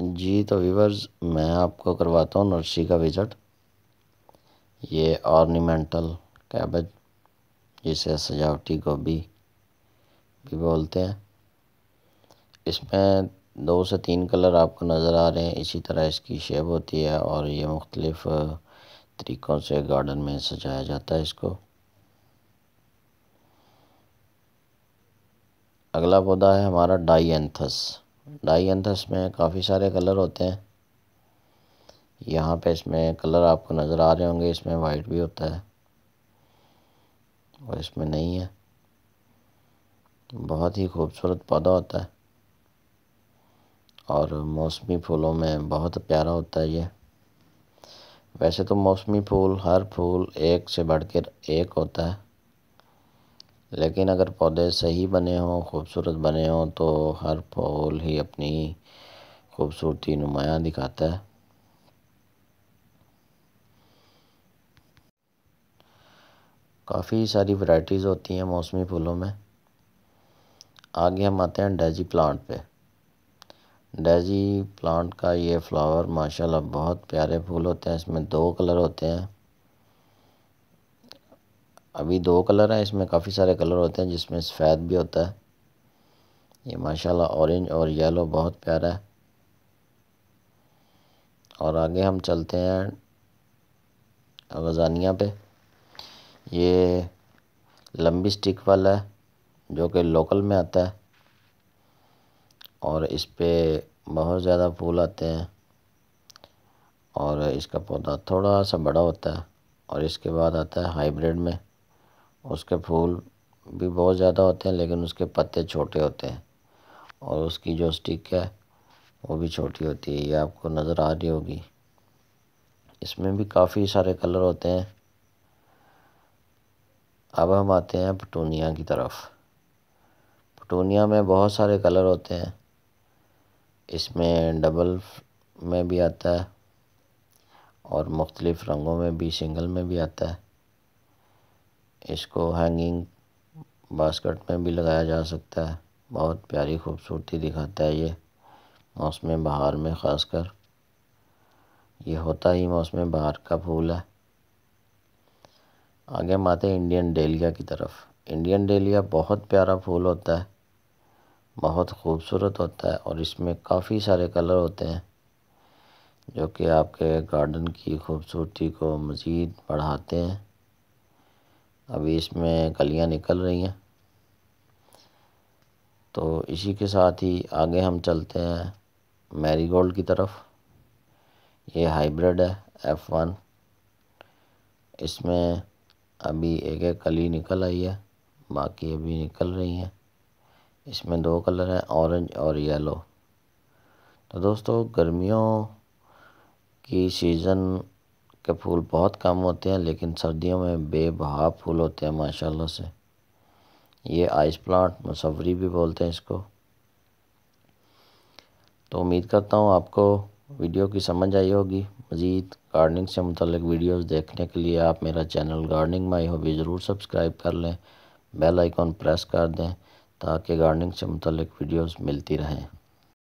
जी तो वीवर्स मैं आपको करवाता हूँ नर्सरी का विज़िट ये ऑर्नीमेंटल कैबेज जिसे सजावटी गोभी भी बोलते हैं इसमें दो से तीन कलर आपको नज़र आ रहे हैं इसी तरह इसकी शेप होती है और ये मुख्तलिफ़ तरीक़ों से गार्डन में सजाया जाता है इसको अगला पौधा है हमारा डाई एंथस डाई एंथस में काफ़ी सारे कलर होते हैं यहाँ पे इसमें कलर आपको नज़र आ रहे होंगे इसमें वाइट भी होता है और इसमें नहीं है बहुत ही खूबसूरत पौधा होता है और मौसमी फूलों में बहुत प्यारा होता है ये वैसे तो मौसमी फूल हर फूल एक से बढ़कर एक होता है लेकिन अगर पौधे सही बने हों खूबसूरत बने हों तो हर फूल ही अपनी खूबसूरती नुमायाँ दिखाता है काफ़ी सारी वैरायटीज़ होती हैं मौसमी फूलों में आगे हम आते हैं डेजी प्लांट पे डेजी प्लांट का ये फ्लावर माशाल्लाह बहुत प्यारे फूल होते हैं इसमें दो कलर होते हैं अभी दो कलर हैं इसमें काफ़ी सारे कलर होते हैं जिसमें सफ़ेद भी होता है ये माशाल्लाह ऑरेंज और येलो बहुत प्यारा है और आगे हम चलते हैं गजानिया पे ये लंबी स्टिक वाला है जो कि लोकल में आता है और इस पर बहुत ज़्यादा फूल आते हैं और इसका पौधा थोड़ा सा बड़ा होता है और इसके बाद आता है हाइब्रिड में उसके फूल भी बहुत ज़्यादा होते हैं लेकिन उसके पत्ते छोटे होते हैं और उसकी जो स्टिक है वो भी छोटी होती है ये आपको नज़र आ रही होगी इसमें भी काफ़ी सारे कलर होते हैं अब हम आते हैं पटूनिया की तरफ पटूनिया में बहुत सारे कलर होते हैं इसमें डबल में भी आता है और मुख्तलिफ़ रंगों में भी सिंगल में भी आता है इसको हैंगिंग बास्केट में भी लगाया जा सकता है बहुत प्यारी खूबसूरती दिखाता है ये मौसम बहार में ख़ासकर ये होता ही मौसम बहार का फूल है आगे हम आते हैं इंडियन डेलिया की तरफ इंडियन डेलिया बहुत प्यारा फूल होता है बहुत खूबसूरत होता है और इसमें काफ़ी सारे कलर होते हैं जो कि आपके गार्डन की खूबसूरती को मज़ीद बढ़ाते हैं अभी इसमें कलियां निकल रही हैं तो इसी के साथ ही आगे हम चलते हैं मैरीगोल्ड की तरफ ये हाइब्रिड है एफ़ वन इसमें अभी एक एक कली निकल आई है बाकी अभी निकल रही हैं इसमें दो कलर हैं ऑरेंज और येलो तो दोस्तों गर्मियों की सीज़न के फूल बहुत कम होते हैं लेकिन सर्दियों में बेबहा फूल होते हैं माशाल्लाह से ये आइस प्लांट मसवरी भी बोलते हैं इसको तो उम्मीद करता हूँ आपको वीडियो की समझ आई होगी मज़ीद गार्डनिंग से मुतलक वीडियोस देखने के लिए आप मेरा चैनल गार्डनिंग माई हॉबी ज़रूर सब्सक्राइब कर लें बेल आइकॉन प्रेस कर दें ताकि गार्डनिंग से मुतलक वीडियोस मिलती रहें